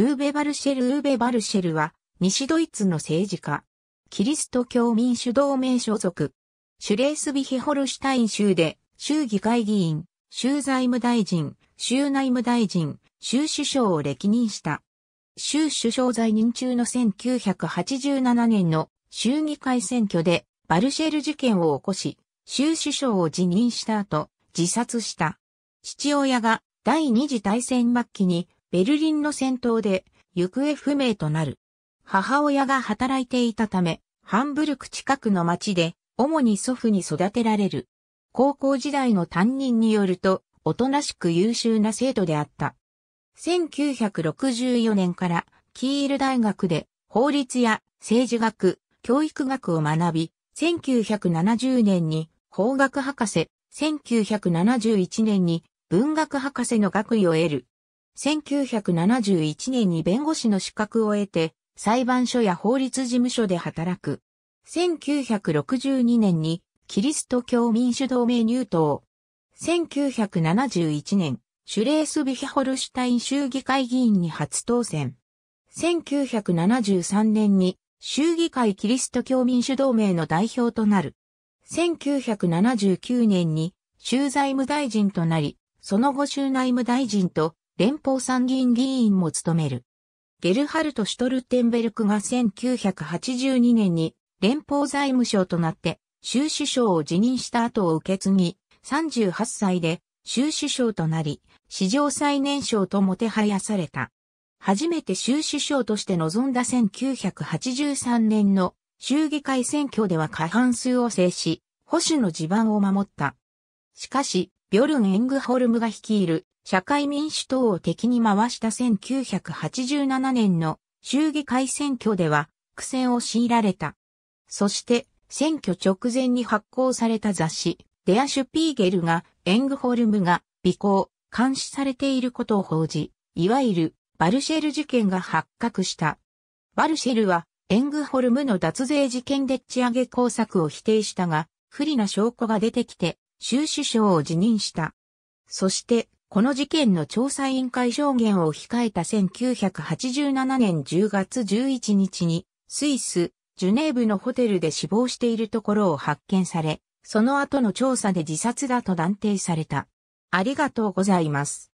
ウーベ・バルシェル・ウーベ・バルシェルは、西ドイツの政治家。キリスト教民主同盟所属。シュレースビヒホルシュタイン州で、州議会議員、州財務大臣、州内務大臣、州首相を歴任した。州首相在任中の1987年の州議会選挙で、バルシェル事件を起こし、州首相を辞任した後、自殺した。父親が第二次大戦末期にベルリンの戦闘で行方不明となる。母親が働いていたため、ハンブルク近くの町で、主に祖父に育てられる。高校時代の担任によると、おとなしく優秀な生徒であった。1964年からキール大学で法律や政治学、教育学を学び、1970年に法学博士、1971年に文学博士の学位を得る。1971年に弁護士の資格を得て、裁判所や法律事務所で働く。1962年にキリスト教民主同盟入党。1971年、シュレースビヒホルシュタイン衆議会議員に初当選。1973年に衆議会キリスト教民主同盟の代表となる。1979年に州財務大臣となり、その後州内務大臣と連邦参議院議員も務める。ゲルハルト・シュトルテンベルクが1982年に連邦財務省となって州首相を辞任した後を受け継ぎ、38歳で州首相となり、史上最年少ともてはやされた。初めて州首相として臨んだ1983年の州議会選挙では過半数を制し、保守の地盤を守った。しかし、ビョルン・エングホルムが率いる社会民主党を敵に回した1987年の衆議会選挙では苦戦を強いられた。そして選挙直前に発行された雑誌デア・シュピーゲルがエングホルムが尾行、監視されていることを報じ、いわゆるバルシェル事件が発覚した。バルシェルはエングホルムの脱税事件でっち上げ工作を否定したが、不利な証拠が出てきて、州首相を辞任した。そして、この事件の調査委員会証言を控えた1987年10月11日に、スイス、ジュネーブのホテルで死亡しているところを発見され、その後の調査で自殺だと断定された。ありがとうございます。